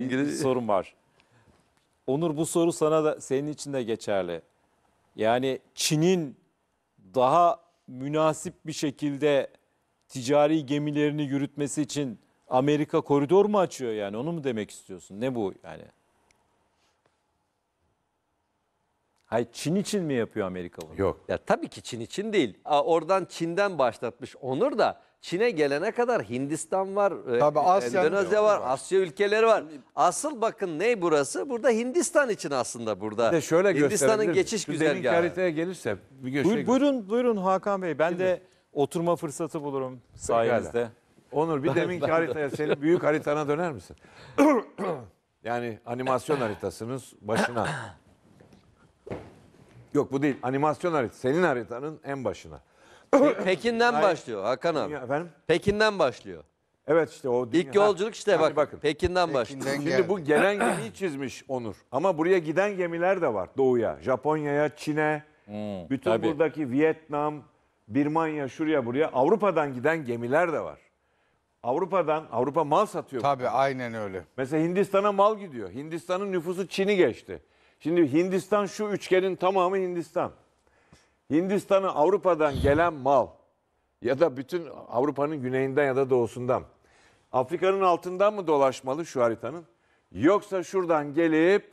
ilgili bir sorum var. Onur bu soru sana da senin için de geçerli. Yani Çin'in daha münasip bir şekilde ticari gemilerini yürütmesi için Amerika koridor mu açıyor yani onu mu demek istiyorsun? Ne bu yani? Hayır Çin için mi yapıyor Amerika bunu? Yok. Ya tabii ki Çin için değil. Aa, oradan Çin'den başlatmış Onur da Çin'e gelene kadar Hindistan var, e, Tabii e, Endonezya var, var, Asya ülkeleri var. Asıl bakın ne burası? Burada Hindistan için aslında burada. Bir de şöyle Hindistan'ın geçiş güzergahı. haritaya gelirse. Bir Buyur, şey buyurun, buyurun Hakan Bey. Ben Şimdi. de oturma fırsatı bulurum sayenizde. Onur bir demin haritaya senin büyük haritana döner misin? yani animasyon haritasınız başına. Yok bu değil. Animasyon haritası. Senin haritanın en başına. Pekin'den başlıyor Hakan abi. Dünya- efendim? Pekin'den başlıyor. Evet işte o dünya- yolculuk işte bak bakın. Pekin'den başlıyor. Şimdi geldi. bu gelen gemiyi çizmiş Onur. Ama buraya giden gemiler de var doğuya. Japonya'ya, Çin'e, hmm, bütün tabii. buradaki Vietnam, Birmanya, şuraya buraya. Avrupa'dan giden gemiler de var. Avrupa'dan, Avrupa mal satıyor. Tabii aynen öyle. Mesela Hindistan'a mal gidiyor. Hindistan'ın nüfusu Çin'i geçti. Şimdi Hindistan şu üçgenin tamamı Hindistan. Hindistan'ı Avrupa'dan gelen mal ya da bütün Avrupa'nın güneyinden ya da doğusundan Afrika'nın altından mı dolaşmalı şu haritanın? Yoksa şuradan gelip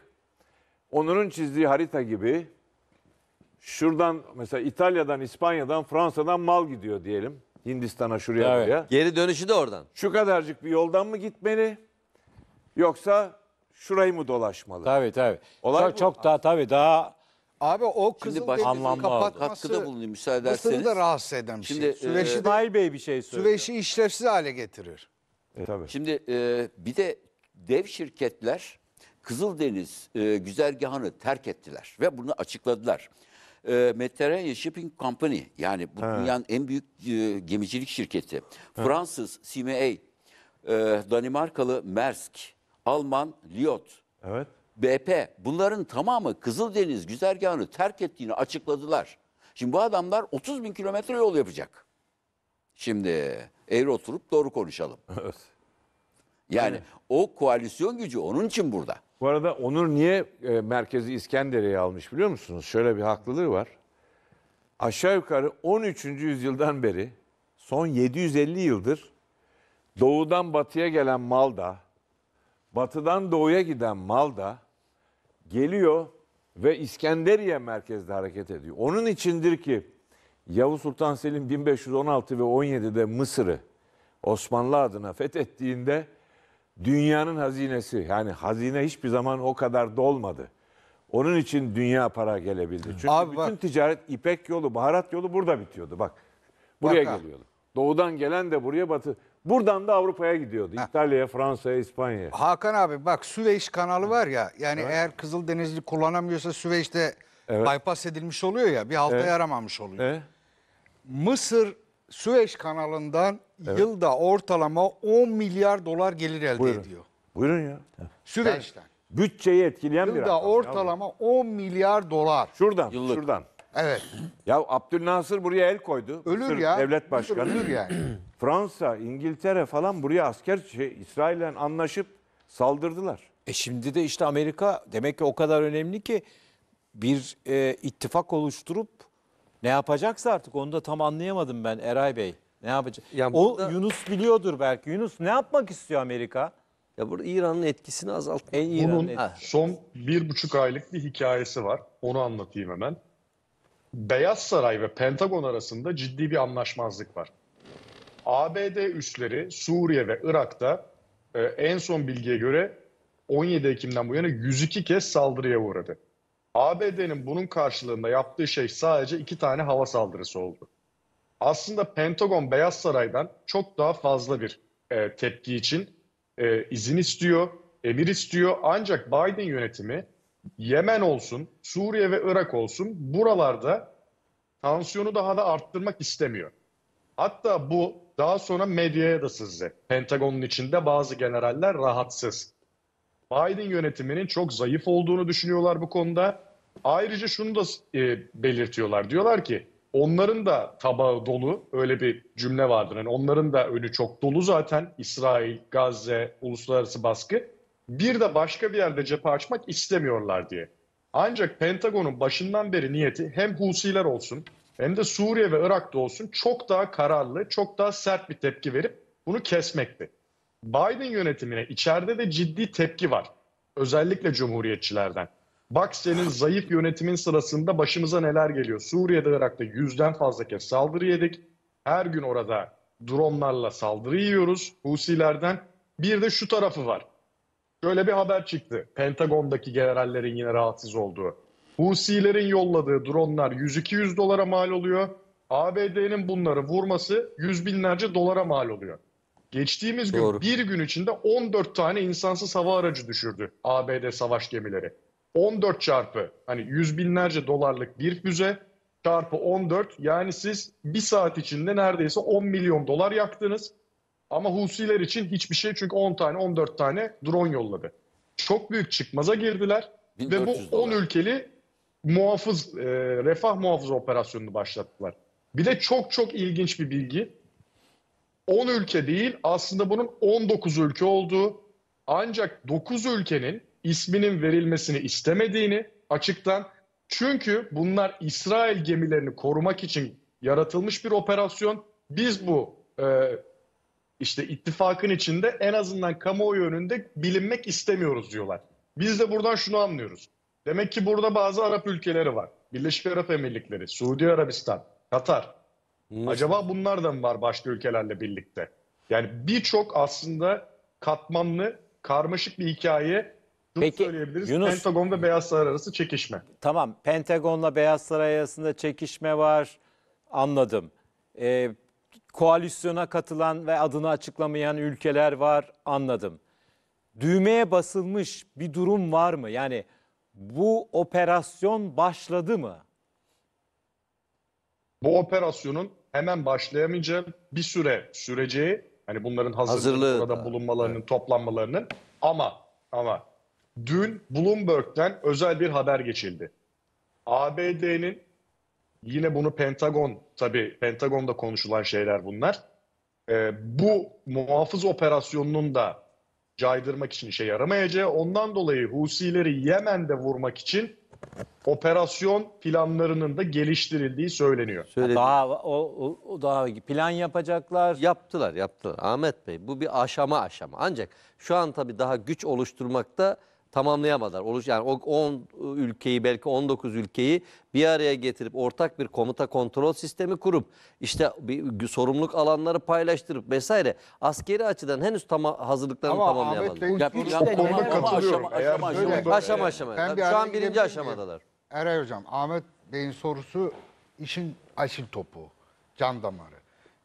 Onur'un çizdiği harita gibi şuradan mesela İtalya'dan, İspanya'dan, Fransa'dan mal gidiyor diyelim. Hindistan'a şuraya evet. buraya. Geri dönüşü de oradan. Şu kadarcık bir yoldan mı gitmeli? Yoksa şurayı mı dolaşmalı? Tabii tabii. Olay çok, çok daha tabii daha Abi o Şimdi baş- kapatması da bulunuyor müsaade Mısır'ı da rahatsız eden bir şey. Şimdi, Süveyş'i, de, e, Bey bir şey söylüyor. Süveyş'i işlevsiz hale getirir. E, tabii. Şimdi e, bir de dev şirketler Kızıldeniz e, güzergahını terk ettiler ve bunu açıkladılar. E, Mediterranean Shipping Company yani bu dünyanın en büyük e, gemicilik şirketi. Fransız CMA, e, Danimarkalı Maersk, Alman Liot, Evet. BP bunların tamamı Kızıldeniz güzergahını terk ettiğini açıkladılar. Şimdi bu adamlar 30 bin kilometre yol yapacak. Şimdi eğri oturup doğru konuşalım. Evet. Yani Aynen. o koalisyon gücü onun için burada. Bu arada Onur niye e, merkezi İskenderiye almış biliyor musunuz? Şöyle bir haklılığı var. Aşağı yukarı 13. yüzyıldan beri son 750 yıldır doğudan batıya gelen mal da, batıdan doğuya giden mal da, geliyor ve İskenderiye merkezde hareket ediyor. Onun içindir ki Yavuz Sultan Selim 1516 ve 17'de Mısır'ı Osmanlı adına fethettiğinde dünyanın hazinesi yani hazine hiçbir zaman o kadar dolmadı. Onun için dünya para gelebildi. Çünkü Abi bütün bak. ticaret İpek yolu, baharat yolu burada bitiyordu. Bak buraya bak, geliyordu. Doğudan gelen de buraya batı. Buradan da Avrupa'ya gidiyordu. İtalya'ya, Fransa'ya, İspanya'ya. Hakan abi bak Süveyş kanalı var ya yani evet. eğer Kızıldenizli kullanamıyorsa Süveyş'te evet. bypass edilmiş oluyor ya bir halta evet. yaramamış oluyor. Evet. Mısır Süveyş kanalından evet. yılda ortalama 10 milyar dolar gelir elde Buyurun. ediyor. Buyurun ya. Süveyş'ten. Bütçeyi etkileyen yılda bir Yılda ortalama ya. 10 milyar dolar. Şuradan, Yıllık. şuradan. Evet. Ya Abdülnasır buraya el koydu. Ölür Mısır ya. Devlet başkanı. Ölür yani. Fransa, İngiltere falan buraya asker şey, İsrail'le anlaşıp saldırdılar. E şimdi de işte Amerika demek ki o kadar önemli ki bir e, ittifak oluşturup ne yapacaksa artık onu da tam anlayamadım ben Eray Bey. Ne yapacak? Ya o burada- Yunus biliyordur belki. Yunus ne yapmak istiyor Amerika? Ya burada İran'ın etkisini azaltmak. En iyi Bunun Ha. son bir buçuk aylık bir hikayesi var. Onu anlatayım hemen. Beyaz Saray ve Pentagon arasında ciddi bir anlaşmazlık var. ABD üsleri Suriye ve Irak'ta e, en son bilgiye göre 17 Ekim'den bu yana 102 kez saldırıya uğradı. ABD'nin bunun karşılığında yaptığı şey sadece iki tane hava saldırısı oldu. Aslında Pentagon Beyaz Saray'dan çok daha fazla bir e, tepki için e, izin istiyor, emir istiyor. Ancak Biden yönetimi Yemen olsun, Suriye ve Irak olsun buralarda tansiyonu daha da arttırmak istemiyor. Hatta bu daha sonra medyaya da sızdı. Pentagon'un içinde bazı generaller rahatsız. Biden yönetiminin çok zayıf olduğunu düşünüyorlar bu konuda. Ayrıca şunu da e, belirtiyorlar. Diyorlar ki onların da tabağı dolu. Öyle bir cümle vardır. Yani onların da önü çok dolu zaten. İsrail, Gazze, uluslararası baskı bir de başka bir yerde cephe açmak istemiyorlar diye. Ancak Pentagon'un başından beri niyeti hem Husiler olsun hem de Suriye ve Irak'ta olsun çok daha kararlı, çok daha sert bir tepki verip bunu kesmekti. Biden yönetimine içeride de ciddi tepki var. Özellikle Cumhuriyetçilerden. Bak senin zayıf yönetimin sırasında başımıza neler geliyor. Suriye'de Irak'ta yüzden fazla kez saldırı yedik. Her gün orada dronlarla saldırı yiyoruz Husilerden. Bir de şu tarafı var şöyle bir haber çıktı. Pentagon'daki generallerin yine rahatsız olduğu. Husilerin yolladığı dronlar 100-200 dolara mal oluyor. ABD'nin bunları vurması yüz binlerce dolara mal oluyor. Geçtiğimiz Doğru. gün bir gün içinde 14 tane insansız hava aracı düşürdü ABD savaş gemileri. 14 çarpı hani yüz binlerce dolarlık bir füze çarpı 14 yani siz bir saat içinde neredeyse 10 milyon dolar yaktınız. Ama Husiler için hiçbir şey çünkü 10 tane 14 tane drone yolladı. Çok büyük çıkmaza girdiler ve bu 10 dolar. ülkeli muhafız, e, refah muhafız operasyonunu başlattılar. Bir de çok çok ilginç bir bilgi. 10 ülke değil aslında bunun 19 ülke olduğu ancak 9 ülkenin isminin verilmesini istemediğini açıktan çünkü bunlar İsrail gemilerini korumak için yaratılmış bir operasyon. Biz bu e, işte ittifakın içinde en azından kamuoyu önünde bilinmek istemiyoruz diyorlar. Biz de buradan şunu anlıyoruz. Demek ki burada bazı Arap ülkeleri var. Birleşik Arap Emirlikleri, Suudi Arabistan, Katar. Hmm. Acaba bunlar da mı var başka ülkelerle birlikte? Yani birçok aslında katmanlı, karmaşık bir hikaye şunu Peki, söyleyebiliriz. Yunus, Pentagon ve Beyaz Saray arası çekişme. Tamam. Pentagon'la Beyaz Saray arasında çekişme var. Anladım. Ee, koalisyona katılan ve adını açıklamayan ülkeler var anladım. Düğmeye basılmış bir durum var mı? Yani bu operasyon başladı mı? Bu operasyonun hemen başlayamayacağı bir süre süreceği hani bunların burada bulunmalarının, evet. toplanmalarının ama ama dün Bloomberg'den özel bir haber geçildi. ABD'nin Yine bunu Pentagon, tabii Pentagon'da konuşulan şeyler bunlar. E, bu muhafız operasyonunun da caydırmak için işe yaramayacağı, ondan dolayı Husileri Yemen'de vurmak için operasyon planlarının da geliştirildiği söyleniyor. Söyledi. Daha o, o- daha plan yapacaklar. Yaptılar, yaptılar. Ahmet Bey bu bir aşama aşama. Ancak şu an tabii daha güç oluşturmakta tamamlayamadılar. Oluş yani o 10 ülkeyi belki 19 ülkeyi bir araya getirip ortak bir komuta kontrol sistemi kurup işte bir sorumluluk alanları paylaştırıp vesaire askeri açıdan henüz tam hazırlıklarını Ama tamamlayamadılar. Ama Ahmet Bey'in işte Aşama aşama, aşama, aşama, aşama. Ben bir Şu an birinci aşamadalar. Eray Hocam Ahmet Bey'in sorusu işin asil topu, can damarı.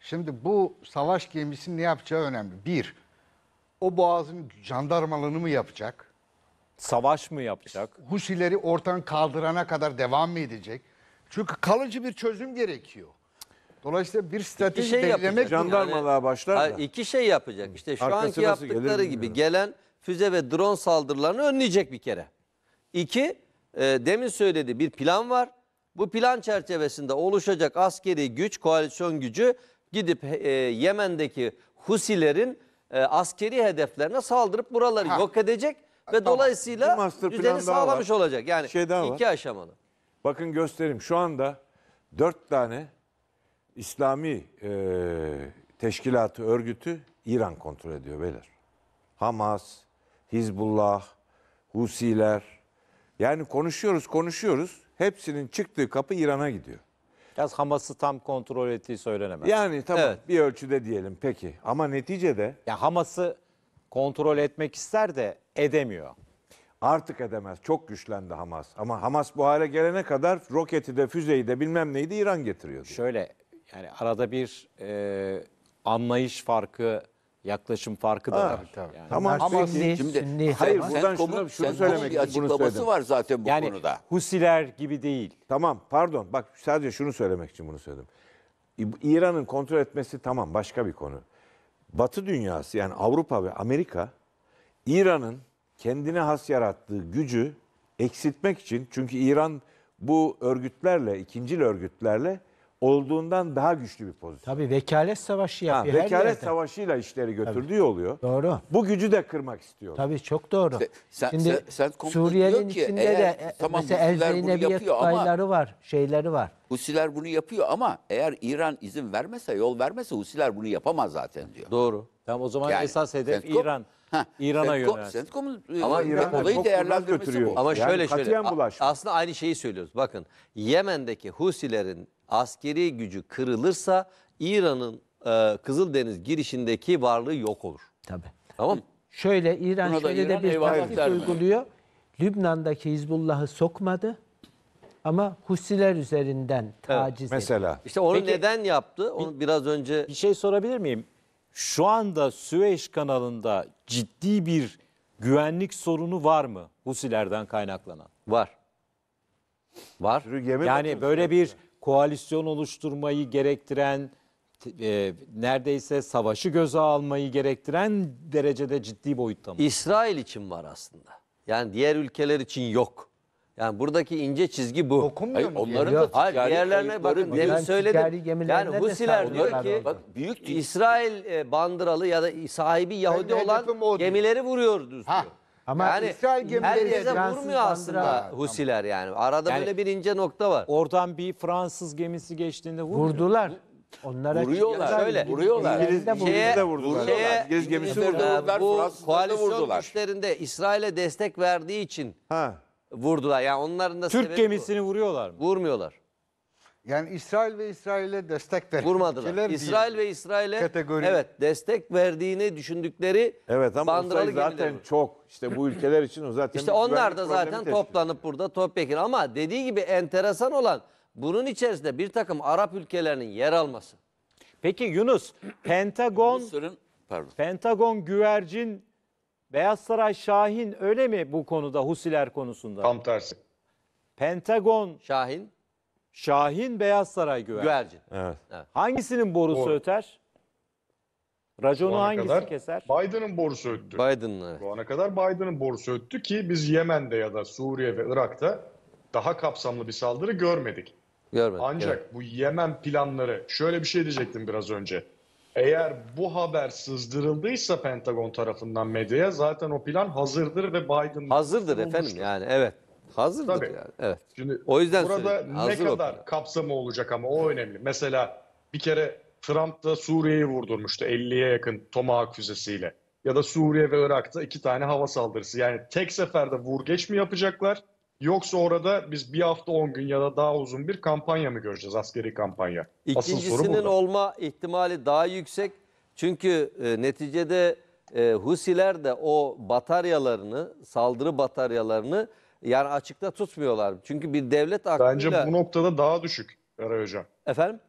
Şimdi bu savaş gemisinin ne yapacağı önemli. Bir, o boğazın jandarmalığını mı yapacak? Savaş mı yapacak? Husileri ortadan kaldırana kadar devam mı edecek? Çünkü kalıcı bir çözüm gerekiyor. Dolayısıyla bir şey strateji şey belirlemek... yapacak. Jandarmalığa başlar da. Ha, iki şey yapacak. İşte şu Arkası anki yaptıkları gibi gelen füze ve drone saldırılarını önleyecek bir kere. İki, e, demin söyledi bir plan var. Bu plan çerçevesinde oluşacak askeri güç, koalisyon gücü gidip e, Yemen'deki Husilerin e, askeri hedeflerine saldırıp buraları Ha. yok edecek. Ve tamam. dolayısıyla düzeni sağlamış var. olacak. Yani şey daha iki var. aşamalı. Bakın göstereyim. Şu anda dört tane İslami e, teşkilatı, örgütü İran kontrol ediyor beyler. Hamas, Hizbullah, Husiler. Yani konuşuyoruz, konuşuyoruz. Hepsinin çıktığı kapı İran'a gidiyor. Biraz Hamas'ı tam kontrol ettiği söylenemez. Yani tamam evet. bir ölçüde diyelim peki. Ama neticede... Ya Hamas'ı kontrol etmek ister de edemiyor. Artık edemez. Çok güçlendi Hamas. Ama Hamas bu hale gelene kadar roketi de füzeyi de bilmem neydi İran getiriyordu. Şöyle yani arada bir e, anlayış farkı, yaklaşım farkı da var. Yani. Tamam. Ama şimdi Sünni. Hayır Hamas. buradan Senkom'un- şunu, şunu Senkom'un söylemek bir bunu açıklaması söyledim. var zaten bu yani konuda. Husiler gibi değil. Tamam pardon bak sadece şunu söylemek için bunu söyledim. İran'ın kontrol etmesi tamam başka bir konu. Batı dünyası yani Avrupa ve Amerika İran'ın kendine has yarattığı gücü eksiltmek için çünkü İran bu örgütlerle, ikincil örgütlerle olduğundan daha güçlü bir pozisyon. Tabii vekalet savaşı yapıyor. Ha, vekalet yerden. savaşıyla işleri götürdüğü Tabii. oluyor. Doğru. Bu gücü de kırmak istiyor. Tabii çok doğru. sen, Şimdi sen, sen Suriye'nin ki, içinde eğer, de e, tamam, mesela El var, şeyleri var. Husiler bunu yapıyor ama eğer İran izin vermese, yol vermese Husiler bunu yapamaz zaten diyor. Doğru. Tamam o zaman yani, esas hedef Sentkop, İran. İran'a yönelsin. E, ama İran olayı değerlendirmesi bu. Ama yani şöyle şöyle bulaşma. aslında aynı şeyi söylüyoruz. Bakın Yemen'deki Husilerin askeri gücü kırılırsa İran'ın e, Kızıldeniz girişindeki varlığı yok olur. Tabii. Tamam Şöyle İran Buna şöyle İran de bir taktik uyguluyor. Lübnan'daki Hizbullah'ı sokmadı ama Husiler üzerinden taciz evet. Mesela. İşte onu Peki, neden yaptı? Onu bir, biraz önce... Bir şey sorabilir miyim? şu anda Süveyş kanalında ciddi bir güvenlik sorunu var mı Husilerden kaynaklanan? Var. Var. Yani böyle bir koalisyon oluşturmayı gerektiren e, neredeyse savaşı göze almayı gerektiren derecede ciddi boyutta mı? İsrail için var aslında. Yani diğer ülkeler için yok. Yani buradaki ince çizgi bu. Dokunmuyor mu? onların da ticari diğerlerine kayıpları bakın demin söyledim. Yani Husiler diyor ki bak büyük İsrail e, bandıralı ya da sahibi Yahudi olan hedefim o diyor. gemileri vuruyoruz Ha. diyor. Ama İsrail gemileri herkese Fransız vurmuyor bandıra- aslında Husiler yani. Arada Yani- böyle bir ince nokta var. Oradan bir Fransız gemisi geçtiğinde vurdu. Vurdular. Onlara Vuruyorlar. Şöyle, vuruyorlar. İngiliz- Ellerinde de vurdular. şeye- İngiliz gemisi ee, vurdular, Bu koalisyon güçlerinde İsrail'e destek verdiği için Ha vurdular. Yani onların da Türk sebebi bu. gemisini vuruyorlar mı? Vurmuyorlar. Yani İsrail ve İsrail'e destek veren Vurmadılar. diye İsrail ve İsrail'e kategori- evet destek verdiğini düşündükleri Evet ama bandıralı zaten çok. işte bu ülkeler için o zaten İşte onlar da problemi zaten teşkil toplanıp burada topyekun ama dediği gibi enteresan olan bunun içerisinde bir takım Arap ülkelerinin yer alması. Peki Yunus, Pentagon Pentagon güvercin Beyaz Saray Şahin öyle mi bu konuda Husiler konusunda? Tam tersi. Pentagon Şahin Şahin Beyaz Saray güvercin. güvercin. Evet. evet. Hangisinin borusu Boru. öter? Raconu hangisi kadar keser? Biden'ın borusu öttü. Biden'ın evet. Şu ana kadar Biden'ın borusu öttü ki biz Yemen'de ya da Suriye ve Irak'ta daha kapsamlı bir saldırı görmedik. Görmedik. Ancak evet. bu Yemen planları şöyle bir şey diyecektim biraz önce. Eğer bu haber sızdırıldıysa Pentagon tarafından medyaya zaten o plan hazırdır ve Biden hazırdır olmuştur. efendim yani evet. Hazırdır Tabii. yani. Evet. Şimdi o yüzden burada ne kadar kapsamı olacak ama o önemli. Mesela bir kere Trump da Suriye'yi vurdurmuştu 50'ye yakın Tomahawk füzesiyle. Ya da Suriye ve Irak'ta iki tane hava saldırısı. Yani tek seferde vur geç mi yapacaklar Yoksa orada biz bir hafta 10 gün ya da daha uzun bir kampanya mı göreceğiz askeri kampanya? İkincisinin olma ihtimali daha yüksek. Çünkü e, neticede e, Husiler de o bataryalarını, saldırı bataryalarını yani açıkta tutmuyorlar. Çünkü bir devlet aklıyla... Bence bu noktada daha düşük Eray Hocam. Efendim?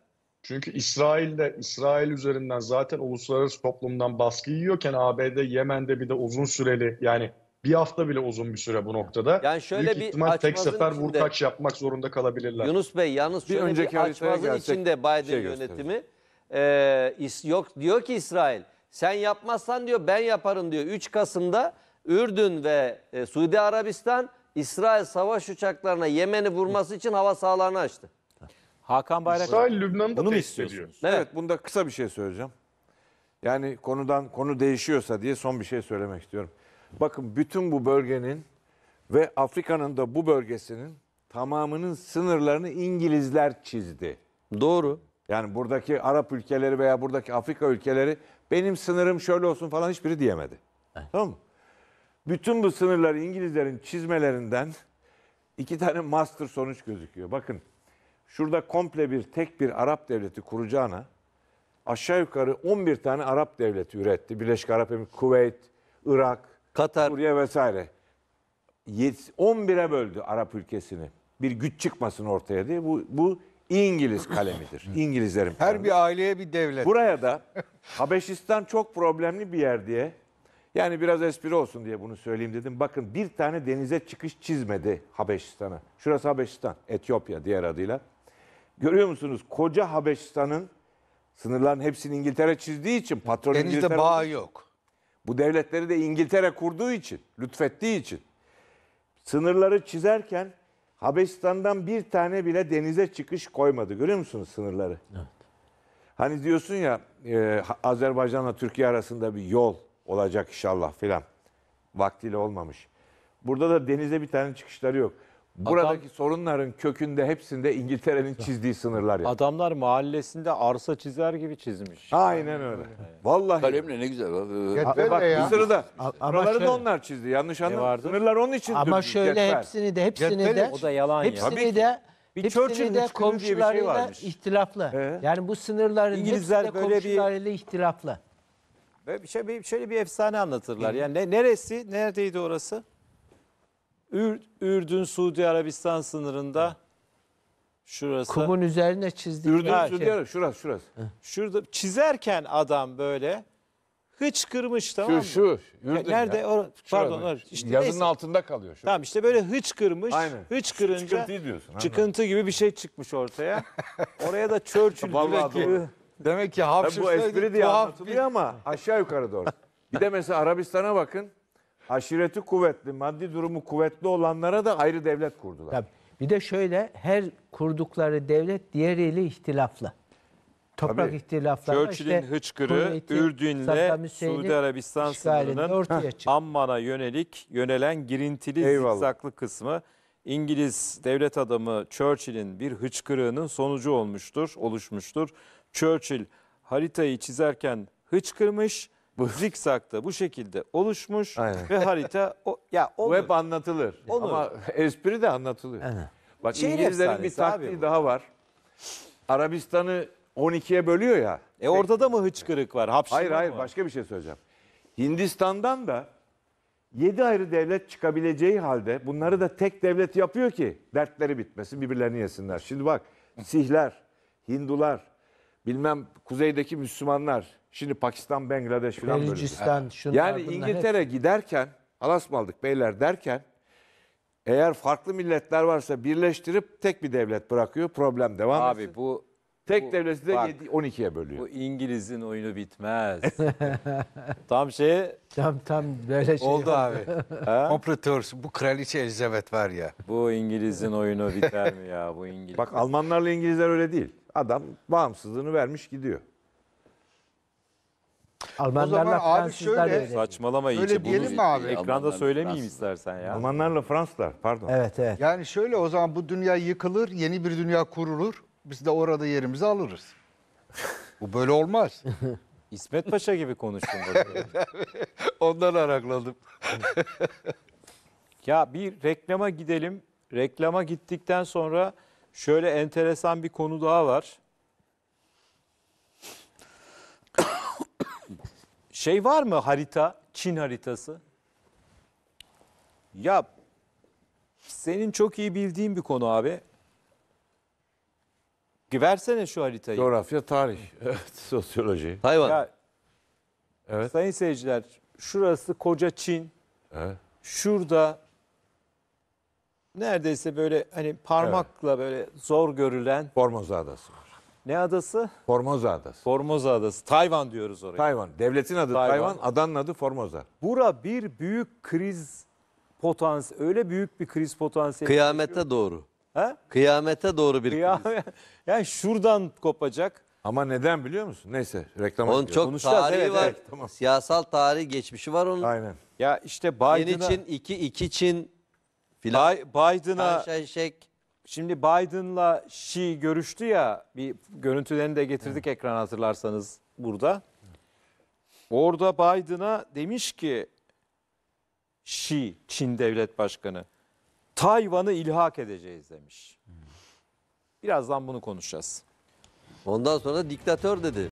Çünkü İsrail de İsrail üzerinden zaten uluslararası toplumdan baskı yiyorken ABD Yemen'de bir de uzun süreli yani bir hafta bile uzun bir süre bu noktada. Yani şöyle Büyük bir ihtimal tek sefer içinde, vurkaç yapmak zorunda kalabilirler. Yunus Bey yalnız şöyle bir, önceki bir açmazın içinde Biden şey yönetimi e, is, yok diyor ki İsrail sen yapmazsan diyor ben yaparım diyor. 3 Kasım'da Ürdün ve e, Suudi Arabistan İsrail savaş uçaklarına Yemen'i vurması için hava sahalarını açtı. Hakan Bayrak. İsrail Lübnan'da bunu mu istiyorsunuz? Evet. evet bunda kısa bir şey söyleyeceğim. Yani konudan konu değişiyorsa diye son bir şey söylemek istiyorum. Bakın bütün bu bölgenin ve Afrika'nın da bu bölgesinin tamamının sınırlarını İngilizler çizdi. Doğru. Yani buradaki Arap ülkeleri veya buradaki Afrika ülkeleri benim sınırım şöyle olsun falan hiçbiri diyemedi. Evet. Tamam mı? Bütün bu sınırları İngilizlerin çizmelerinden iki tane master sonuç gözüküyor. Bakın şurada komple bir tek bir Arap devleti kuracağına aşağı yukarı 11 tane Arap devleti üretti. Birleşik Arap Emirlikleri, Kuveyt, Irak, Katar Suriye vesaire. 11'e böldü Arap ülkesini. Bir güç çıkmasın ortaya diye. Bu, bu İngiliz kalemidir. İngilizlerin Her bir aileye bir devlet. Buraya da Habeşistan çok problemli bir yer diye. Yani biraz espri olsun diye bunu söyleyeyim dedim. Bakın bir tane denize çıkış çizmedi Habeşistan'a. Şurası Habeşistan, Etiyopya diğer adıyla. Görüyor musunuz? Koca Habeşistan'ın sınırların hepsini İngiltere çizdiği için patron Denizde İngiltere. bağı yok. Bu devletleri de İngiltere kurduğu için, lütfettiği için. Sınırları çizerken Habeşistan'dan bir tane bile denize çıkış koymadı. Görüyor musunuz sınırları? Evet. Hani diyorsun ya e, Azerbaycan'la Türkiye arasında bir yol olacak inşallah filan. Vaktiyle olmamış. Burada da denize bir tane çıkışları yok. Buradaki Adam, sorunların kökünde hepsinde İngiltere'nin çizdiği sınırlar yani. Adamlar mahallesinde arsa çizer gibi çizmiş. Aynen öyle. Vallahi. Kalemle ne güzel. Ya, Ve bak ya. Mısır'ı da buraları da onlar çizdi. Yanlış anlama. Sınırlar onun için Ama dürtmüş, şöyle yetmez. hepsini de hepsini Yetmeli. de O da yalan ya. hepsini de Bir hepsini Churchill'in de üç bir şey komşularıyla varmış. ihtilaflı. Ee? Yani bu sınırların İngilizler hepsi de böyle bir- komşularıyla ihtilaflı. Ve bir şey, bir, şöyle bir efsane anlatırlar. Yani ne, neresi, neredeydi orası? Ürdün Suudi Arabistan sınırında şurası. Kumun üzerine çizdiği Ürdün Ha, Suudi Arabistan. Şurası şurası. Şurada çizerken adam böyle hıçkırmış tamam Şu mı? şu. Ya Ürdün Nerede? ya. Or- pardon. or- işte Yazının neyse. altında kalıyor. Şu. Tamam işte böyle hıçkırmış. Aynen. kırınca. Çıkıntıyı diyorsun. anladım. çıkıntı gibi bir şey çıkmış ortaya. Oraya da Churchill Vallahi direkt- doğru. Demek ki Ha, hapşırsa bu espri diye bir- anlatılıyor ama aşağı yukarı doğru. Bir de mesela Arabistan'a bakın aşireti kuvvetli, maddi durumu kuvvetli olanlara da ayrı devlet kurdular. Tabii. Bir de şöyle her kurdukları devlet diğeriyle ihtilaflı. Toprak Tabii. ihtilafları. Churchill'in işte, hıçkırı Ürdün'le Suudi Arabistan sınırının Amman'a yönelik yönelen girintili Eyvallah. zikzaklı kısmı İngiliz devlet adamı Churchill'in bir hıçkırığının sonucu olmuştur, oluşmuştur. Churchill haritayı çizerken hıçkırmış bu zikzakta bu şekilde oluşmuş Aynen. ve harita o ya olur. Bu hep anlatılır. Olur. Ama espri de anlatılıyor. Aynen. Bak Şehir İngilizlerin bir efsanesi taktiği daha var. Arabistan'ı 12'ye bölüyor ya. E orada da mı hıçkırık var? Hapşırma Hayır hayır mı? başka bir şey söyleyeceğim. Hindistan'dan da 7 ayrı devlet çıkabileceği halde bunları da tek devlet yapıyor ki dertleri bitmesin birbirlerini yesinler. Şimdi bak Sihler, Hindular, bilmem kuzeydeki Müslümanlar, Şimdi Pakistan, Bengladeş falan böyle. Yani İngiltere hep. giderken, alas mı aldık beyler derken eğer farklı milletler varsa birleştirip tek bir devlet bırakıyor. Problem devam Abi bu Tek bu, devleti de bak, 12'ye bölüyor. Bu İngiliz'in oyunu bitmez. tam şey... Tam tam böyle şey. Oldu abi. Operatör bu kraliçe Elizabeth var ya. Bu İngiliz'in oyunu biter mi ya bu İngiliz? Bak Almanlarla İngilizler öyle değil. Adam bağımsızlığını vermiş gidiyor. Almanlarla zaman abi şöyle- öyle. Saçmalama iyice. Öyle diyelim mi abi? Ekranda Almanlar, söylemeyeyim Fransızlar. istersen ya. Almanlarla Fransızlar pardon. Evet evet. Yani şöyle o zaman bu dünya yıkılır, yeni bir dünya kurulur. Biz de orada yerimizi alırız. Bu böyle olmaz. İsmet Paşa gibi konuştum. Ondan arakladım. ya bir reklama gidelim. Reklama gittikten sonra şöyle enteresan bir konu daha var. Şey var mı harita, Çin haritası? Ya senin çok iyi bildiğin bir konu abi. Versene şu haritayı. Coğrafya, tarih, evet, sosyoloji. Hayvan. Ya, evet. Sayın seyirciler, şurası koca Çin. Evet. Şurada neredeyse böyle hani parmakla böyle zor görülen Formosa Adası var. Ne adası? Formosa adası. Formosa adası. Tayvan diyoruz oraya. Tayvan. Devletin adı Tayvan, Tayvan adanın adı Formosa. Bura bir büyük kriz potansiyeli. Öyle büyük bir kriz potansiyeli. Kıyamete yok. doğru. Ha? Kıyamete doğru bir Kıyamet. kriz. yani şuradan kopacak. Ama neden biliyor musun? Neyse reklam Onun çok tarihi evet, var. Evet, tamam. Siyasal tarihi geçmişi var onun. Aynen. Ya işte Biden'a... için Çin, iki, iki Çin filan. Biden'a... Şek Şimdi Biden'la Xi görüştü ya bir görüntülerini de getirdik evet. ekran hatırlarsanız burada. Orada Biden'a demiş ki Xi Çin devlet başkanı Tayvan'ı ilhak edeceğiz demiş. Hmm. Birazdan bunu konuşacağız. Ondan sonra diktatör dedi.